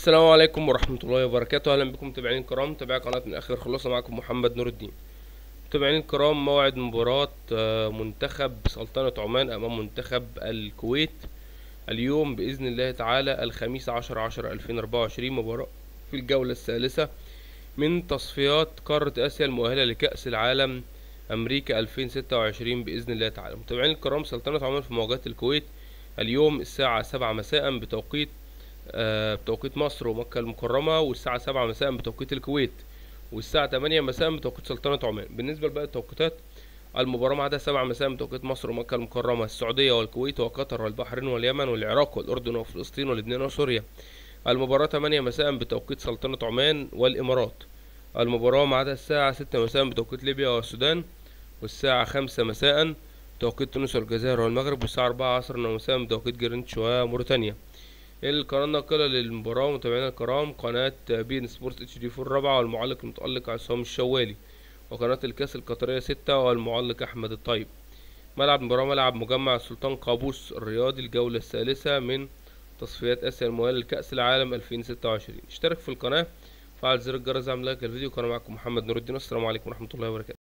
السلام عليكم ورحمة الله وبركاته أهلا بكم متابعين الكرام متابعي قناة من آخر خلاصة معكم محمد نور الدين متابعين الكرام موعد مباراة آه، منتخب سلطنة عمان أمام منتخب الكويت اليوم بإذن الله تعالى الخميس عشر عشر ألفين أربعة وعشرين مباراة في الجولة الثالثة من تصفيات قارة آسيا المؤهلة لكأس العالم أمريكا ألفين ستة وعشرين بإذن الله تعالى متابعين الكرام سلطنة عمان في مواجهة الكويت اليوم الساعة سبعة مساء بتوقيت آه، بتوقيت مصر ومكة المكرمة والساعة 7 مساء بتوقيت الكويت والساعة 8 مساء بتوقيت سلطنة عمان بالنسبة لباقي التوقيتات المباراة ميعادها 7 مساء بتوقيت مصر ومكة المكرمة السعودية والكويت وقطر والبحرين واليمن والعراق والأردن وفلسطين ولبنان وسوريا المباراة 8 مساء بتوقيت سلطنة عمان والإمارات المباراة ميعادها الساعة 6 مساء بتوقيت ليبيا والسودان والساعة 5 مساء بتوقيت تونس والجزائر والمغرب والساعة 4 عصرا مساء بتوقيت جرينتش وموريتانيا القناة الناقلة للمباراة ومتابعينا الكرام قناة بين سبورت اتش دي 4 الرابعة والمعلق المتألق عصام الشوالي وقناة الكاس القطرية ستة والمعلق أحمد الطيب ملعب مباراة ملعب مجمع السلطان قابوس الرياضي الجولة الثالثة من تصفيات آسيا المؤهلة لكأس العالم 2026 اشترك في القناة فعل زر الجرس اعمل لايك للفيديو كان معكم محمد نور الدين السلام عليكم ورحمة الله وبركاته